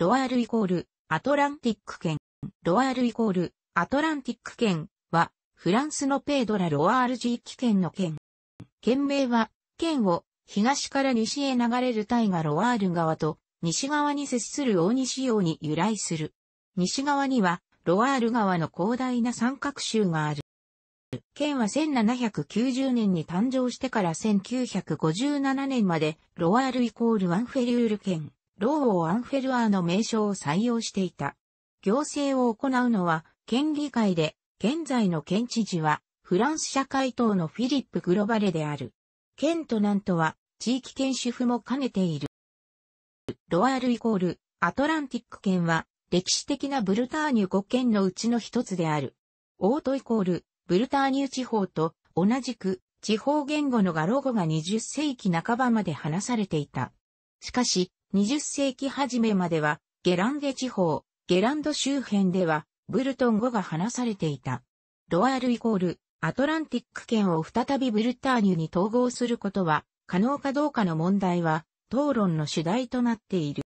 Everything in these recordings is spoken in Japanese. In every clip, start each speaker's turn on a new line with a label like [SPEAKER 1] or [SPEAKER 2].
[SPEAKER 1] ロアールイコール、アトランティック県。ロアールイコール、アトランティック県は、フランスのペードラ・ロアール地域県の県。県名は、県を東から西へ流れる大河ロアール川と、西側に接する大西洋に由来する。西側には、ロアール川の広大な三角州がある。県は1790年に誕生してから1957年まで、ロアールイコールワンフェリュール県。ローアンフェルアーの名称を採用していた。行政を行うのは県議会で、現在の県知事はフランス社会党のフィリップ・グロバレである。県と南都は地域県主婦も兼ねている。ロアールイコールアトランティック県は歴史的なブルターニュ5県のうちの一つである。オートイコールブルターニュ地方と同じく地方言語のガロ語が20世紀半ばまで話されていた。しかし、20世紀初めまでは、ゲランデ地方、ゲランド周辺では、ブルトン語が話されていた。ロアールイコール、アトランティック圏を再びブルターニュに統合することは、可能かどうかの問題は、討論の主題となっている。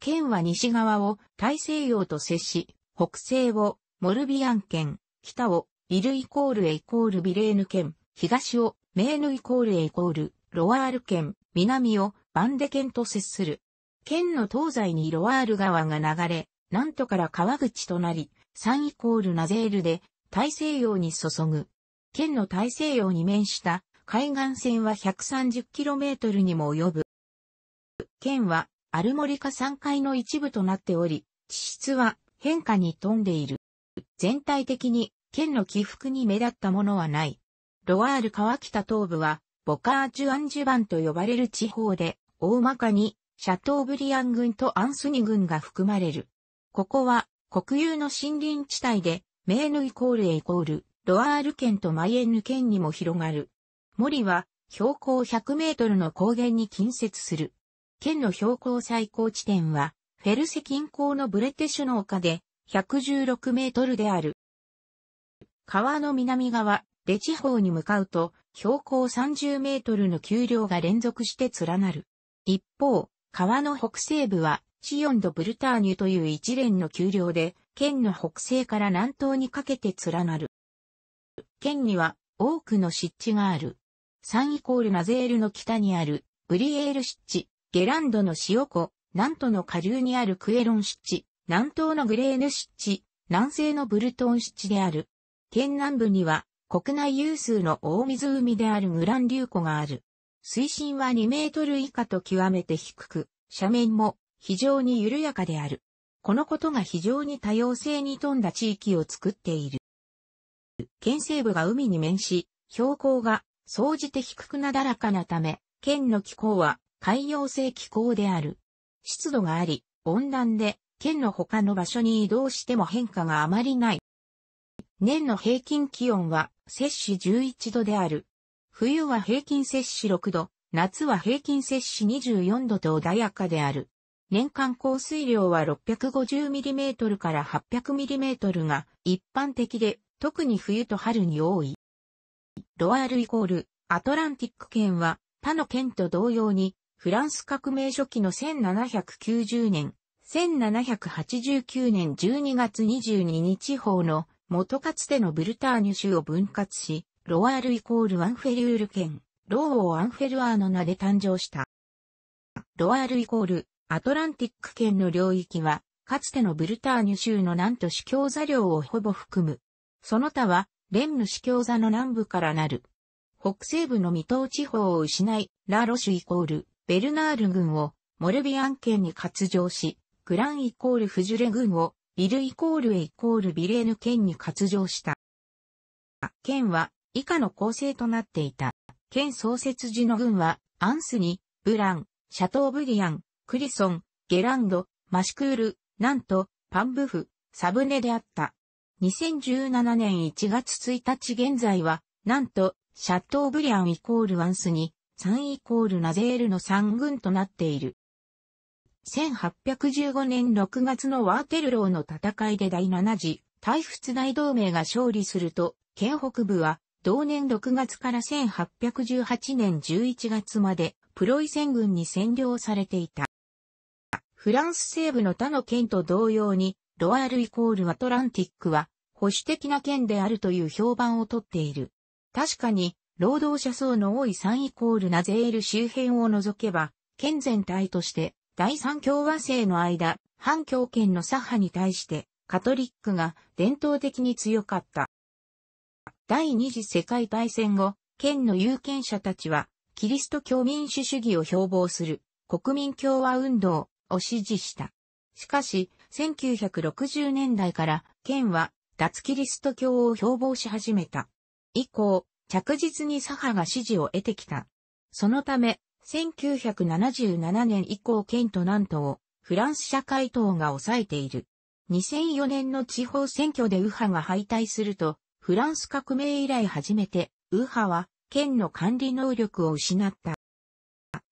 [SPEAKER 1] 県は西側を大西洋と接し、北西をモルビアン県、北をイルイコールエイコールビレーヌ県、東をメーヌイコールエイコールロワール県、南をバンデ県と接する。県の東西にロワール川が流れ、南都から川口となり、ンイコールナゼールで大西洋に注ぐ。県の大西洋に面した海岸線は 130km にも及ぶ。県はアルモリカ山海の一部となっており、地質は変化に富んでいる。全体的に県の起伏に目立ったものはない。ロワール川北東部はボカージュアンジュバンと呼ばれる地方で、大まかに、シャトーブリアン軍とアンスニ軍が含まれる。ここは、国有の森林地帯で、メーヌイコールエイコール、ロアール県とマイエンヌ県にも広がる。森は、標高100メートルの高原に近接する。県の標高最高地点は、フェルセ近郊のブレテシュの丘で、116メートルである。川の南側、レ地方に向かうと、標高30メートルの丘陵が連続して連なる。一方、川の北西部はシオンド・ブルターニュという一連の丘陵で、県の北西から南東にかけて連なる。県には多くの湿地がある。3イコールナゼールの北にあるブリエール湿地、ゲランドの塩湖、南都の下流にあるクエロン湿地、南東のグレーヌ湿地、南西のブルトン湿地である。県南部には国内有数の大湖であるグランー湖がある。水深は2メートル以下と極めて低く、斜面も非常に緩やかである。このことが非常に多様性に富んだ地域を作っている。県西部が海に面し、標高が総じて低くなだらかなため、県の気候は海洋性気候である。湿度があり、温暖で、県の他の場所に移動しても変化があまりない。年の平均気温は摂氏11度である。冬は平均摂氏6度、夏は平均摂氏24度と穏やかである。年間降水量は 650mm から 800mm が一般的で、特に冬と春に多い。ロアールイコール、アトランティック圏は、他の県と同様に、フランス革命初期の1790年、1789年12月22日法の元かつてのブルターニュ州を分割し、ロワールイコールアンフェリュール県、ローオアンフェルアーの名で誕生した。ロワールイコール、アトランティック圏の領域は、かつてのブルターニュ州の南都市教座領をほぼ含む。その他は、レンヌ市教座の南部からなる。北西部の未踏地方を失い、ラロシュイコール、ベルナール軍を、モルビアン県に割譲し、グランイコールフジュレ軍を、ビルイコールエイコールビレーヌ県に割譲した。県は、以下の構成となっていた。県創設時の軍は、アンスニ、ブラン、シャトーブリアン、クリソン、ゲランド、マシクール、なんと、パンブフ、サブネであった。2017年1月1日現在は、なんと、シャトーブリアンイコールアンスに、3イコールナゼールの3軍となっている。1815年6月のワーテルローの戦いで第7次、大仏大同盟が勝利すると、県北部は同年6月から1818年11月までプロイセン軍に占領されていた。フランス西部の他の県と同様に、ロアールイコールアトランティックは保守的な県であるという評判をとっている。確かに、労働者層の多い3イコールナゼール周辺を除けば、県全体として第三共和制の間、反共権の左派に対してカトリックが伝統的に強かった。第二次世界大戦後、県の有権者たちは、キリスト教民主主義を標榜する国民共和運動を支持した。しかし、1960年代から県は脱キリスト教を標榜し始めた。以降、着実に左派が支持を得てきた。そのため、1977年以降県と南東、フランス社会党が抑えている。2004年の地方選挙で右派が敗退すると、フランス革命以来初めて、右派は、県の管理能力を失った。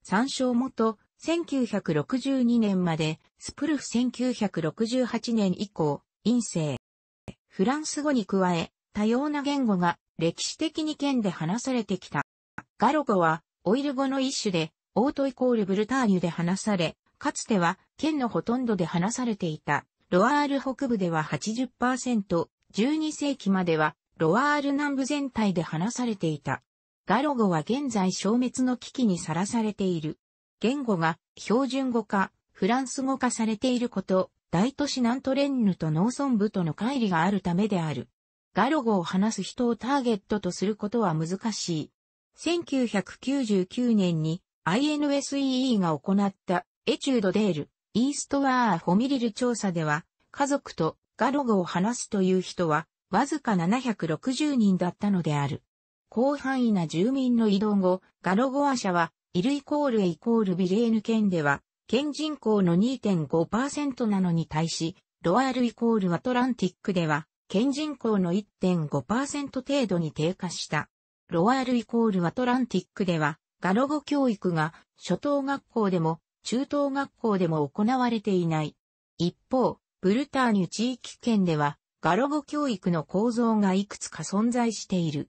[SPEAKER 1] 参照元、1962年まで、スプルフ1968年以降、陰性。フランス語に加え、多様な言語が歴史的に県で話されてきた。ガロ語は、オイル語の一種で、オートイコールブルターニュで話され、かつては県のほとんどで話されていた。ロアール北部では80%、12世紀まではロワール南部全体で話されていた。ガロ語は現在消滅の危機にさらされている。言語が標準語化、フランス語化されていること、大都市ナントレンヌと農村部との乖離があるためである。ガロ語を話す人をターゲットとすることは難しい。1999年に INSEE が行ったエチュードデール、イーストワーフォミリル調査では、家族とガロ語を話すという人は、わずか760人だったのである。広範囲な住民の移動後、ガロゴア社は、イルイコールエイコールビレーヌ県では、県人口の2.5%なのに対し、ロアールイコールアトランティックでは、県人口の1.5%程度に低下した。ロアールイコールアトランティックでは、ガロ語教育が初等学校でも中等学校でも行われていない。一方、ブルターニュ地域圏では、ガロ語教育の構造がいくつか存在している。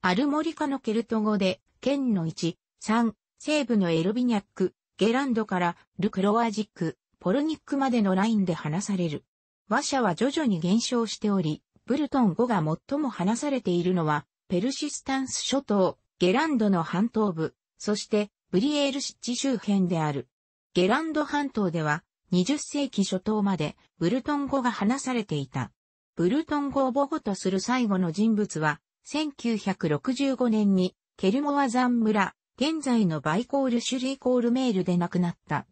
[SPEAKER 1] アルモリカのケルト語で、県の1、3、西部のエルビニャック、ゲランドからルクロワジック、ポルニックまでのラインで話される。話者は徐々に減少しており、ブルトン語が最も話されているのは、ペルシスタンス諸島、ゲランドの半島部、そしてブリエールシッチ周辺である。ゲランド半島では、20世紀初頭までブルトン語が話されていた。ブルトン語を母語とする最後の人物は、1965年にケルモアザン村、現在のバイコールシュリーコールメールで亡くなった。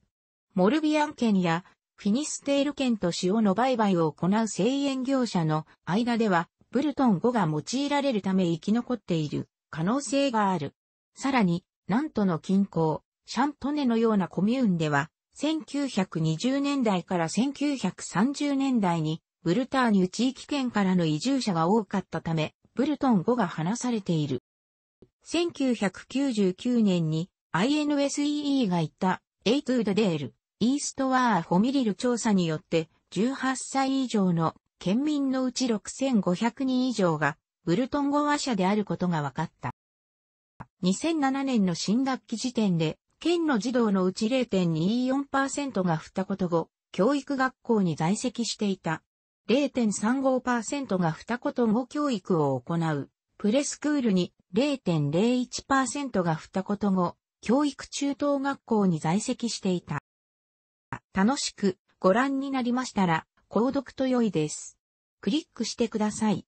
[SPEAKER 1] モルビアン県やフィニステール県と塩の売買を行う製塩業者の間では、ブルトン語が用いられるため生き残っている可能性がある。さらに、なんとの近郊、シャントネのようなコミューンでは、1920年代から1930年代に、ブルターニュ地域圏からの移住者が多かったため、ブルトン語が話されている。1999年に INSEE が言ったエイトゥードデール、イーストワーフミリル調査によって18歳以上の県民のうち6500人以上がブルトン語話者であることが分かった。2007年の新学期時点で県の児童のうち0.24%がたこと後、教育学校に在籍していた。0.35%が二と後教育を行う。プレスクールに0.01%が二と後、教育中等学校に在籍していた。楽しくご覧になりましたら、購読と良いです。クリックしてください。